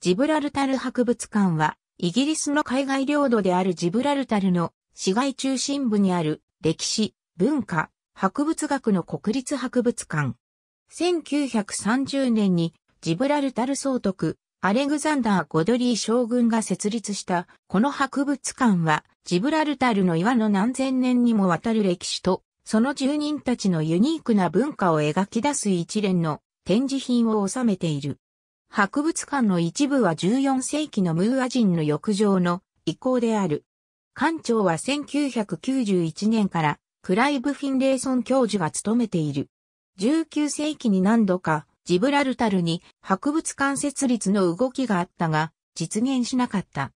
ジブラルタル博物館は、イギリスの海外領土であるジブラルタルの市街中心部にある歴史、文化、博物学の国立博物館。1930年にジブラルタル総督、アレグザンダー・ゴドリー将軍が設立したこの博物館はジブラルタルの岩の何千年にもわたる歴史とその住人たちのユニークな文化を描き出す一連の展示品を収めている。博物館の一部は14世紀のムーア人の浴場の遺構である。館長は1991年からクライブ・フィンレーソン教授が務めている。19世紀に何度かジブラルタルに博物館設立の動きがあったが実現しなかった。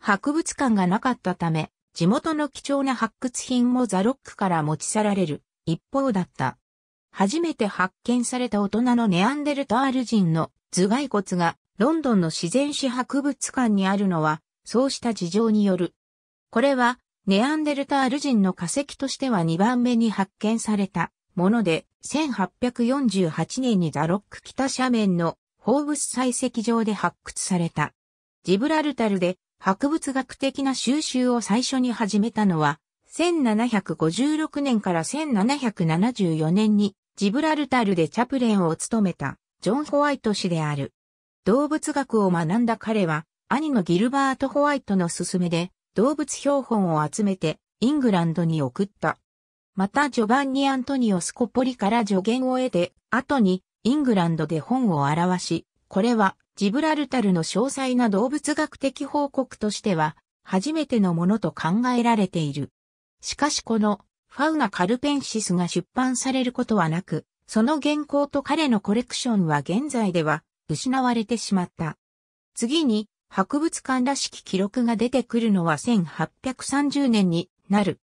博物館がなかったため地元の貴重な発掘品もザロックから持ち去られる一方だった。初めて発見された大人のネアンデルタール人の頭蓋骨がロンドンの自然史博物館にあるのは、そうした事情による。これは、ネアンデルタール人の化石としては2番目に発見されたもので、1848年にザロック北斜面の放物採石場で発掘された。ジブラルタルで博物学的な収集を最初に始めたのは、1756年から1774年にジブラルタルでチャプレンを務めたジョン・ホワイト氏である。動物学を学んだ彼は、兄のギルバート・ホワイトの勧めで、動物標本を集めて、イングランドに送った。またジョバンニ・アントニオ・スコポリから助言を得て、後にイングランドで本を表し、これはジブラルタルの詳細な動物学的報告としては初めてのものと考えられている。しかしこのファウナ・カルペンシスが出版されることはなく、その原稿と彼のコレクションは現在では失われてしまった。次に博物館らしき記録が出てくるのは1830年になる。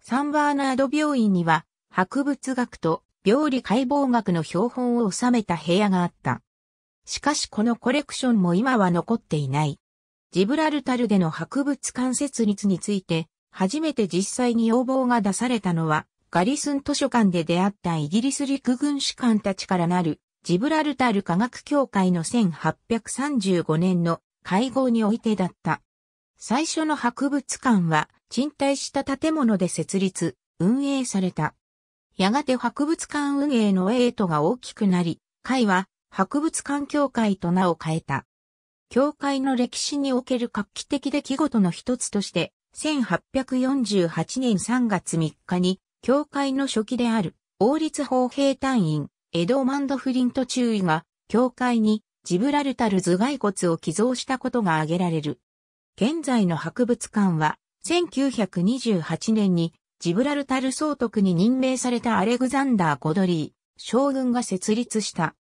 サンバーナード病院には博物学と病理解剖学の標本を収めた部屋があった。しかしこのコレクションも今は残っていない。ジブラルタルでの博物館設立について、初めて実際に要望が出されたのはガリスン図書館で出会ったイギリス陸軍士官たちからなるジブラルタル科学協会の1835年の会合においてだった。最初の博物館は賃貸した建物で設立、運営された。やがて博物館運営のエイトが大きくなり、会は博物館協会と名を変えた。協会の歴史における画期的出来事の一つとして、1848年3月3日に教会の初期である、王立砲兵隊員、エドマンド・フリント中尉が、教会にジブラルタル頭蓋骨を寄贈したことが挙げられる。現在の博物館は、1928年にジブラルタル総督に任命されたアレグザンダー・ゴドリー、将軍が設立した。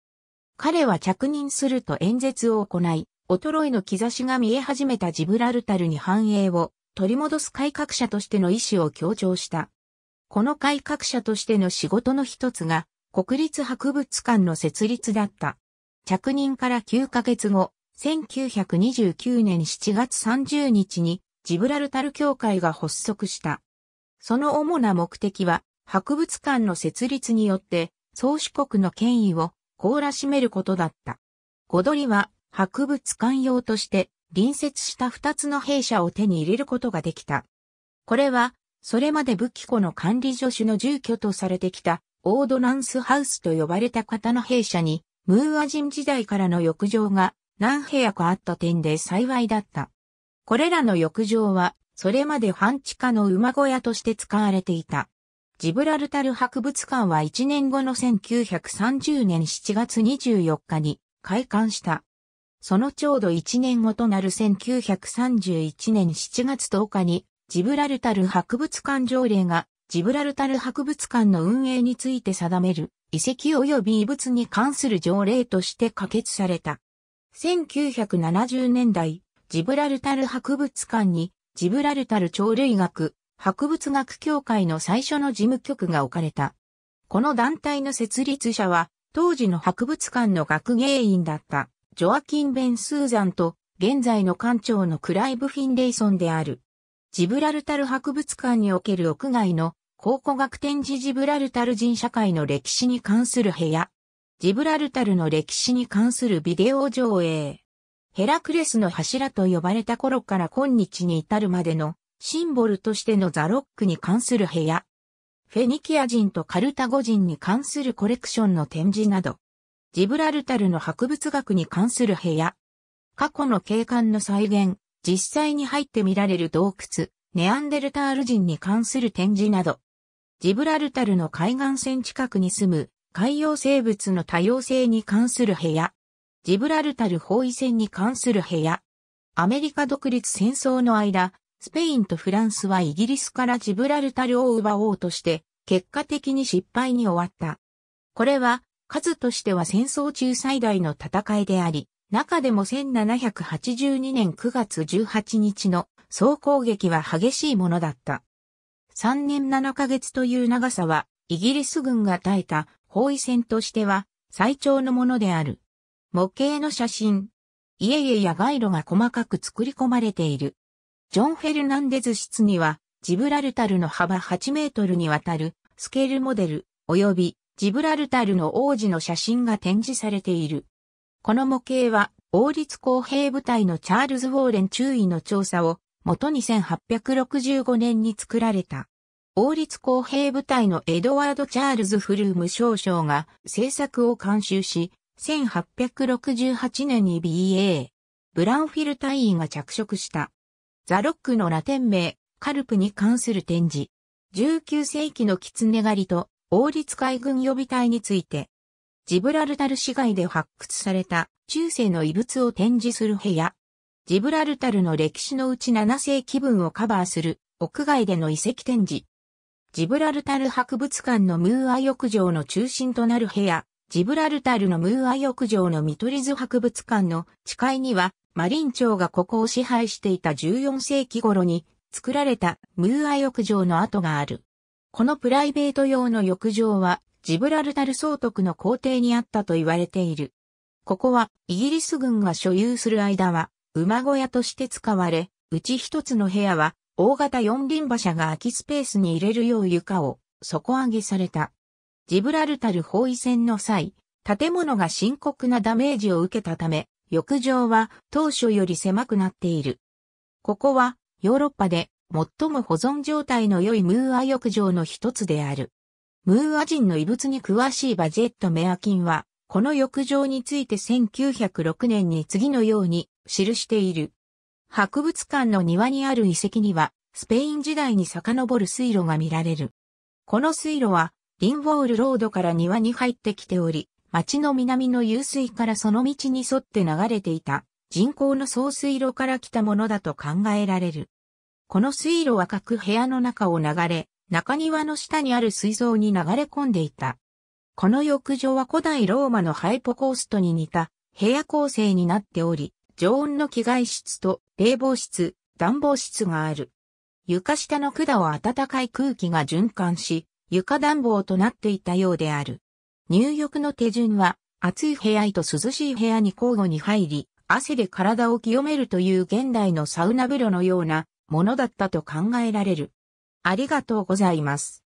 彼は着任すると演説を行い、衰えの兆しが見え始めたジブラルタルに繁栄を取り戻す改革者としての意思を強調した。この改革者としての仕事の一つが、国立博物館の設立だった。着任から9ヶ月後、1929年7月30日にジブラルタル協会が発足した。その主な目的は、博物館の設立によって、宗主国の権威を凍らしめることだった。ゴドリは、博物館用として、隣接した2つの弊社を手に入れることができた。これは、それまで武器庫の管理助手の住居とされてきた、オードナンスハウスと呼ばれた方の弊社に、ムーア人時代からの浴場が何部屋かあった点で幸いだった。これらの浴場は、それまで半地下の馬小屋として使われていた。ジブラルタル博物館は1年後の1930年7月24日に開館した。そのちょうど1年後となる1931年7月10日にジブラルタル博物館条例がジブラルタル博物館の運営について定める遺跡及び遺物に関する条例として可決された。1970年代、ジブラルタル博物館にジブラルタル鳥類学博物学協会の最初の事務局が置かれた。この団体の設立者は当時の博物館の学芸員だったジョアキン・ベン・スーザンと現在の館長のクライブ・フィンレイソンである。ジブラルタル博物館における屋外の考古学展示ジブラルタル人社会の歴史に関する部屋。ジブラルタルの歴史に関するビデオ上映。ヘラクレスの柱と呼ばれた頃から今日に至るまでのシンボルとしてのザロックに関する部屋。フェニキア人とカルタゴ人に関するコレクションの展示など。ジブラルタルの博物学に関する部屋。過去の景観の再現、実際に入ってみられる洞窟、ネアンデルタール人に関する展示など、ジブラルタルの海岸線近くに住む海洋生物の多様性に関する部屋、ジブラルタル包囲戦に関する部屋、アメリカ独立戦争の間、スペインとフランスはイギリスからジブラルタルを奪おうとして、結果的に失敗に終わった。これは、数としては戦争中最大の戦いであり、中でも1782年9月18日の総攻撃は激しいものだった。3年7ヶ月という長さは、イギリス軍が耐えた包囲戦としては最長のものである。模型の写真。家々や街路が細かく作り込まれている。ジョン・フェルナンデズ室には、ジブラルタルの幅8メートルにわたるスケールモデル、及びジブラルタルの王子の写真が展示されている。この模型は、王立公平部隊のチャールズ・ウォーレン中尉の調査を、元に1865年に作られた。王立公平部隊のエドワード・チャールズ・フルーム少将が制作を監修し、1868年に BA、ブランフィル隊員が着色した。ザ・ロックのラテン名、カルプに関する展示。19世紀の狐狩りと王立海軍予備隊について、ジブラルタル市街で発掘された中世の遺物を展示する部屋。ジブラルタルの歴史のうち7世紀分をカバーする屋外での遺跡展示。ジブラルタル博物館のムーア浴場の中心となる部屋、ジブラルタルのムーア浴場の見取り図博物館の地階には、マリン朝がここを支配していた14世紀頃に作られたムーア浴場の跡がある。このプライベート用の浴場はジブラルタル総督の皇帝にあったと言われている。ここはイギリス軍が所有する間は馬小屋として使われ、うち一つの部屋は大型四輪馬車が空きスペースに入れるよう床を底上げされた。ジブラルタル包囲戦の際、建物が深刻なダメージを受けたため、浴場は当初より狭くなっている。ここはヨーロッパで最も保存状態の良いムーア浴場の一つである。ムーア人の遺物に詳しいバジェット・メアキンは、この浴場について1906年に次のように記している。博物館の庭にある遺跡には、スペイン時代に遡る水路が見られる。この水路は、リンウォールロードから庭に入ってきており、町の南の湧水からその道に沿って流れていた人工の総水路から来たものだと考えられる。この水路は各部屋の中を流れ、中庭の下にある水槽に流れ込んでいた。この浴場は古代ローマのハイポコーストに似た部屋構成になっており、常温の着替え室と冷房室、暖房室がある。床下の管を暖かい空気が循環し、床暖房となっていたようである。入浴の手順は、暑い部屋と涼しい部屋に交互に入り、汗で体を清めるという現代のサウナ風呂のようなものだったと考えられる。ありがとうございます。